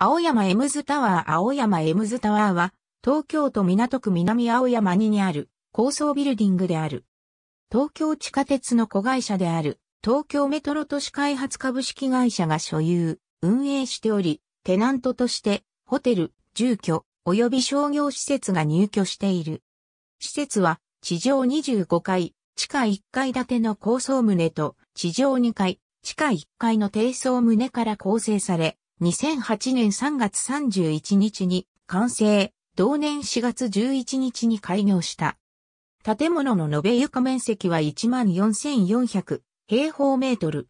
青山エムズタワー青山エムズタワーは、東京都港区南青山ににある高層ビルディングである。東京地下鉄の子会社である、東京メトロ都市開発株式会社が所有、運営しており、テナントとして、ホテル、住居、及び商業施設が入居している。施設は、地上25階、地下1階建ての高層棟と、地上2階、地下1階の低層棟から構成され、2008年3月31日に完成、同年4月11日に開業した。建物の延べ床面積は14,400平方メートル。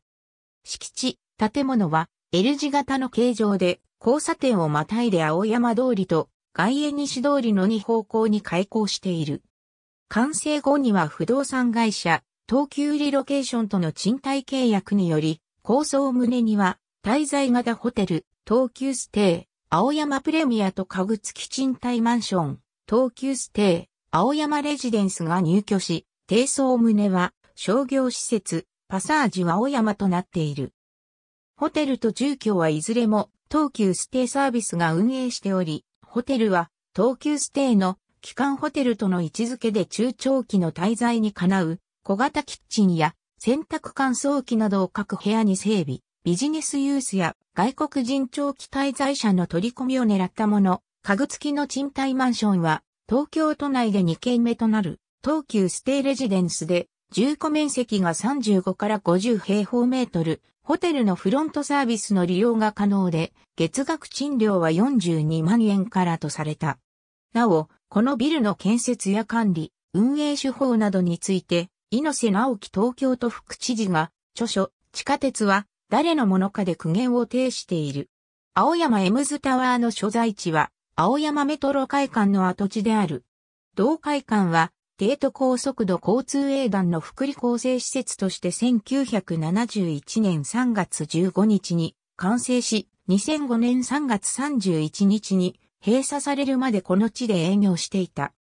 敷地、建物は L 字型の形状で交差点をまたいで青山通りと外苑西通りの2方向に開港している。完成後には不動産会社、東急リロケーションとの賃貸契約により、構想棟には滞在型ホテル、東急ステイ、青山プレミアと家具付き賃貸マンション、東急ステイ、青山レジデンスが入居し、低層棟は商業施設、パサージュ青山となっている。ホテルと住居はいずれも東急ステイサービスが運営しており、ホテルは東急ステイの機関ホテルとの位置づけで中長期の滞在にかなう小型キッチンや洗濯乾燥機などを各部屋に整備。ビジネスユースや外国人長期滞在者の取り込みを狙ったもの、家具付きの賃貸マンションは、東京都内で2軒目となる、東急ステイレジデンスで、住戸面積が35から50平方メートル、ホテルのフロントサービスの利用が可能で、月額賃料は42万円からとされた。なお、このビルの建設や管理、運営手法などについて、猪瀬直樹東京都副知事が、著書、地下鉄は誰のものかで苦言を呈している。青山エムズタワーの所在地は、青山メトロ会館の跡地である。同会館は、帝都高速度交通営団の福利厚生施設として1971年3月15日に完成し、2005年3月31日に閉鎖されるまでこの地で営業していた。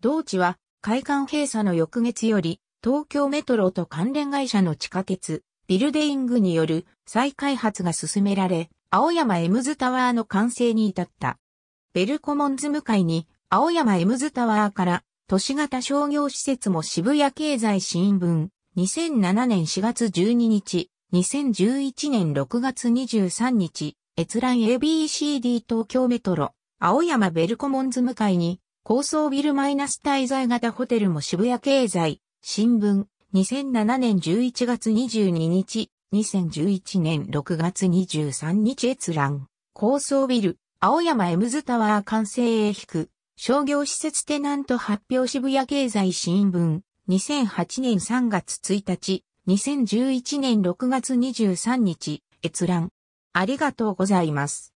同地は、会館閉鎖の翌月より、東京メトロと関連会社の地下鉄、ビルデイングによる再開発が進められ、青山エムズタワーの完成に至った。ベルコモンズ向かいに、青山エムズタワーから、都市型商業施設も渋谷経済新聞、2007年4月12日、2011年6月23日、閲覧 ABCD 東京メトロ、青山ベルコモンズ向かいに、高層ビルマイナス滞在型ホテルも渋谷経済、新聞、2007年11月22日、2011年6月23日閲覧、高層ビル、青山エムズタワー完成へ引く、商業施設テナント発表渋谷経済新聞、2008年3月1日、2011年6月23日、閲覧。ありがとうございます。